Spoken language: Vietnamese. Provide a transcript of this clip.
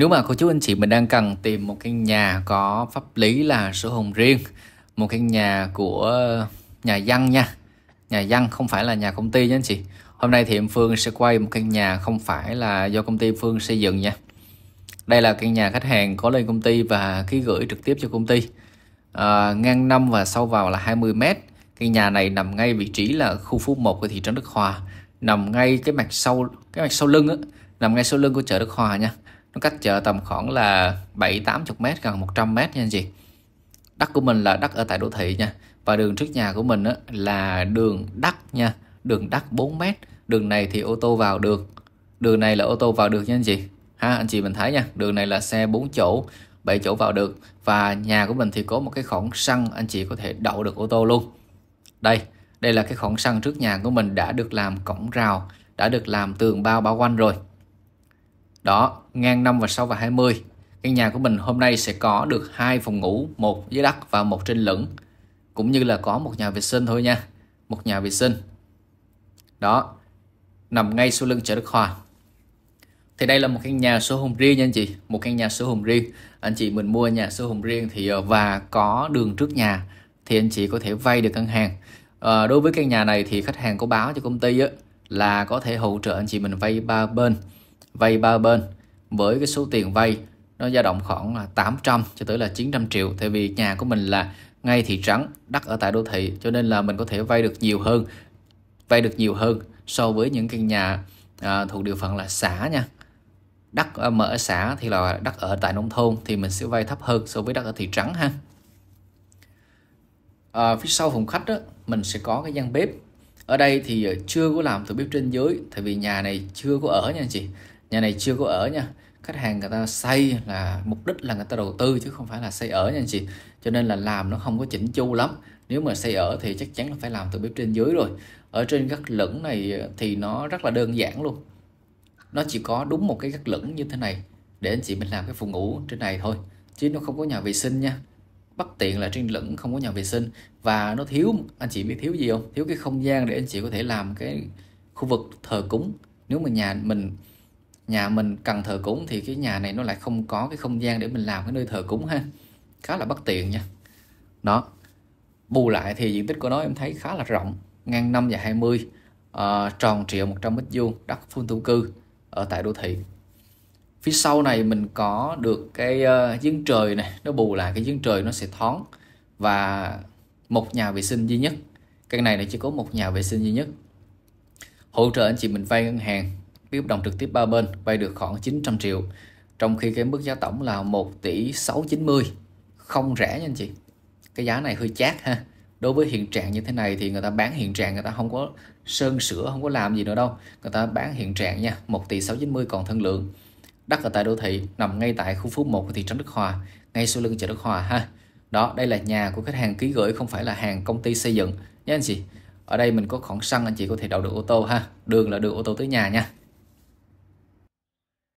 Nếu mà cô chú anh chị mình đang cần tìm một căn nhà có pháp lý là sổ hồng riêng, một căn nhà của nhà dân nha, nhà dân không phải là nhà công ty nha anh chị. Hôm nay thì em Phương sẽ quay một căn nhà không phải là do công ty Phương xây dựng nha. Đây là căn nhà khách hàng có lên công ty và ký gửi trực tiếp cho công ty. À, ngang năm và sâu vào là 20 m. Căn nhà này nằm ngay vị trí là khu phố 1 của thị trấn Đức Hòa, nằm ngay cái mặt sau cái mặt sau lưng á, nằm ngay sau lưng của chợ Đức Hòa nha nó cách chợ tầm khoảng là 7 80 m gần 100 m nha anh chị đất của mình là đất ở tại đô thị nha và đường trước nhà của mình là đường đất nha đường đất 4 m đường này thì ô tô vào được đường này là ô tô vào được nha anh chị ha anh chị mình thấy nha đường này là xe 4 chỗ 7 chỗ vào được và nhà của mình thì có một cái khoảng sân anh chị có thể đậu được ô tô luôn đây đây là cái khoảng sân trước nhà của mình đã được làm cổng rào đã được làm tường bao bao quanh rồi đó ngang 5 và 6 và 20 căn nhà của mình hôm nay sẽ có được hai phòng ngủ một dưới đất và một trên lửng cũng như là có một nhà vệ sinh thôi nha một nhà vệ sinh đó nằm ngay sau lưng chợ Đức Hòa thì đây là một căn nhà số hồng riêng nha anh chị một căn nhà số hồng riêng anh chị mình mua nhà số hồng riêng thì ờ, và có đường trước nhà thì anh chị có thể vay được ngân hàng à, đối với căn nhà này thì khách hàng có báo cho công ty á, là có thể hỗ trợ anh chị mình vay ba bên vay ba bên với cái số tiền vay nó dao động khoảng là 800 cho tới là 900 triệu tại vì nhà của mình là ngay thị trấn đất ở tại đô thị cho nên là mình có thể vay được nhiều hơn vay được nhiều hơn so với những căn nhà à, thuộc địa phận là xã nha đất ở à, mà ở xã thì là đất ở tại nông thôn thì mình sẽ vay thấp hơn so với đất ở thị trấn ha à, phía sau phòng khách đó, mình sẽ có cái gian bếp ở đây thì chưa có làm từ bếp trên dưới tại vì nhà này chưa có ở nha anh chị nhà này chưa có ở nha khách hàng người ta xây là mục đích là người ta đầu tư chứ không phải là xây ở nha anh chị cho nên là làm nó không có chỉnh chu lắm nếu mà xây ở thì chắc chắn là phải làm từ bếp trên dưới rồi ở trên gác lửng này thì nó rất là đơn giản luôn nó chỉ có đúng một cái gác lửng như thế này để anh chị mình làm cái phòng ngủ trên này thôi chứ nó không có nhà vệ sinh nha bất tiện là trên lửng không có nhà vệ sinh và nó thiếu anh chị biết thiếu gì không thiếu cái không gian để anh chị có thể làm cái khu vực thờ cúng nếu mà nhà mình nhà mình cần thờ cúng thì cái nhà này nó lại không có cái không gian để mình làm cái nơi thờ cúng ha khá là bất tiện nha đó bù lại thì diện tích của nó em thấy khá là rộng ngang 5 và 20 uh, ờ, tròn triệu 100 mét vuông đất phun thổ cư ở tại đô thị phía sau này mình có được cái uh, giếng trời này nó bù lại cái giếng trời nó sẽ thoáng và một nhà vệ sinh duy nhất căn này là chỉ có một nhà vệ sinh duy nhất hỗ trợ anh chị mình vay ngân hàng ký hợp đồng trực tiếp ba bên vay được khoảng 900 triệu trong khi cái mức giá tổng là 1 tỷ 690 không rẻ nha anh chị cái giá này hơi chát ha đối với hiện trạng như thế này thì người ta bán hiện trạng người ta không có sơn sửa không có làm gì nữa đâu người ta bán hiện trạng nha 1 tỷ 690 còn thân lượng đất ở tại đô thị nằm ngay tại khu phố 1 của thị trấn Đức Hòa ngay sau lưng chợ Đức Hòa ha đó đây là nhà của khách hàng ký gửi không phải là hàng công ty xây dựng nhé anh chị ở đây mình có khoảng xăng anh chị có thể đậu được ô tô ha đường là đường ô tô tới nhà nha